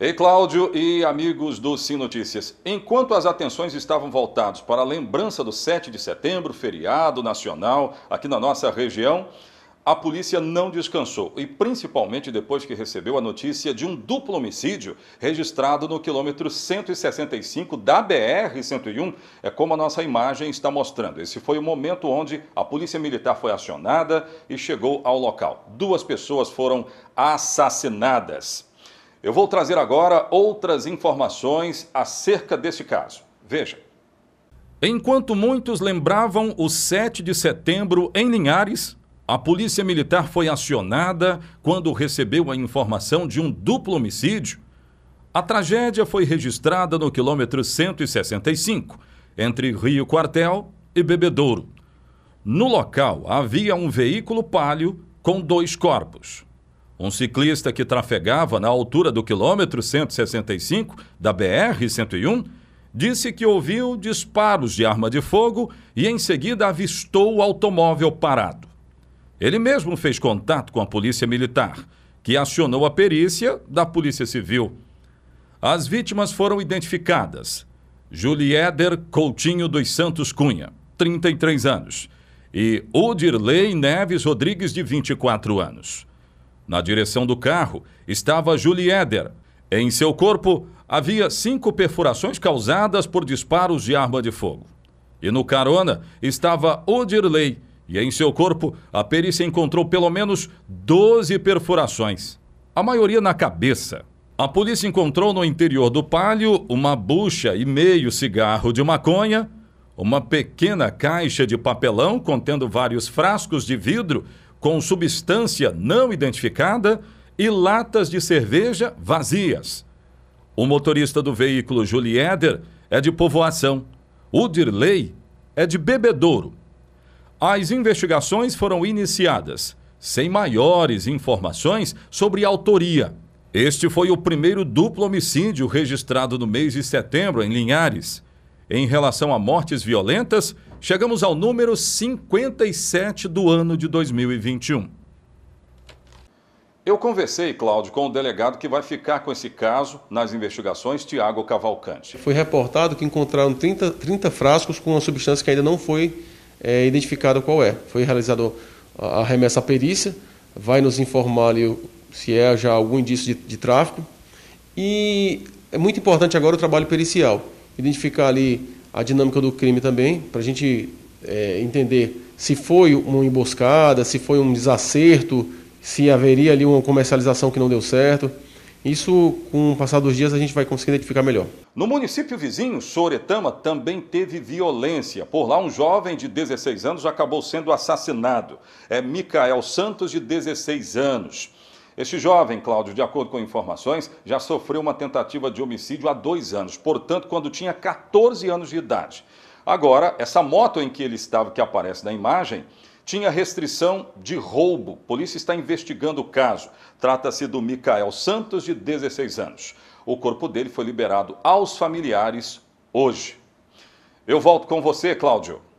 Ei, Cláudio e amigos do Sim Notícias. Enquanto as atenções estavam voltadas para a lembrança do 7 de setembro, feriado nacional aqui na nossa região, a polícia não descansou e principalmente depois que recebeu a notícia de um duplo homicídio registrado no quilômetro 165 da BR-101, é como a nossa imagem está mostrando. Esse foi o momento onde a polícia militar foi acionada e chegou ao local. Duas pessoas foram assassinadas. Eu vou trazer agora outras informações acerca deste caso. Veja. Enquanto muitos lembravam o 7 de setembro em Linhares, a polícia militar foi acionada quando recebeu a informação de um duplo homicídio. A tragédia foi registrada no quilômetro 165, entre Rio Quartel e Bebedouro. No local havia um veículo palio com dois corpos. Um ciclista que trafegava na altura do quilômetro 165 da BR-101 disse que ouviu disparos de arma de fogo e em seguida avistou o automóvel parado. Ele mesmo fez contato com a Polícia Militar, que acionou a perícia da Polícia Civil. As vítimas foram identificadas: Juliéder Coutinho dos Santos Cunha, 33 anos, e Odirley Neves Rodrigues, de 24 anos. Na direção do carro estava Julie Eder. Em seu corpo havia cinco perfurações causadas por disparos de arma de fogo. E no carona estava Odirley, e em seu corpo a perícia encontrou pelo menos 12 perfurações, a maioria na cabeça. A polícia encontrou no interior do palio uma bucha e meio cigarro de maconha, uma pequena caixa de papelão contendo vários frascos de vidro com substância não identificada e latas de cerveja vazias. O motorista do veículo Julie Eder é de povoação. O Dirley é de bebedouro. As investigações foram iniciadas, sem maiores informações sobre autoria. Este foi o primeiro duplo homicídio registrado no mês de setembro em Linhares. Em relação a mortes violentas, Chegamos ao número 57 do ano de 2021. Eu conversei, Cláudio, com o delegado que vai ficar com esse caso nas investigações, Tiago Cavalcante. Foi reportado que encontraram 30, 30 frascos com uma substância que ainda não foi é, identificada qual é. Foi realizada a remessa à perícia, vai nos informar ali se é já algum indício de, de tráfico. E é muito importante agora o trabalho pericial, identificar ali a dinâmica do crime também, para a gente é, entender se foi uma emboscada, se foi um desacerto, se haveria ali uma comercialização que não deu certo. Isso, com o passar dos dias, a gente vai conseguir identificar melhor. No município vizinho, Soretama, também teve violência. Por lá, um jovem de 16 anos acabou sendo assassinado. É Micael Santos, de 16 anos. Este jovem, Cláudio, de acordo com informações, já sofreu uma tentativa de homicídio há dois anos, portanto, quando tinha 14 anos de idade. Agora, essa moto em que ele estava, que aparece na imagem, tinha restrição de roubo. Polícia está investigando o caso. Trata-se do Micael Santos, de 16 anos. O corpo dele foi liberado aos familiares hoje. Eu volto com você, Cláudio.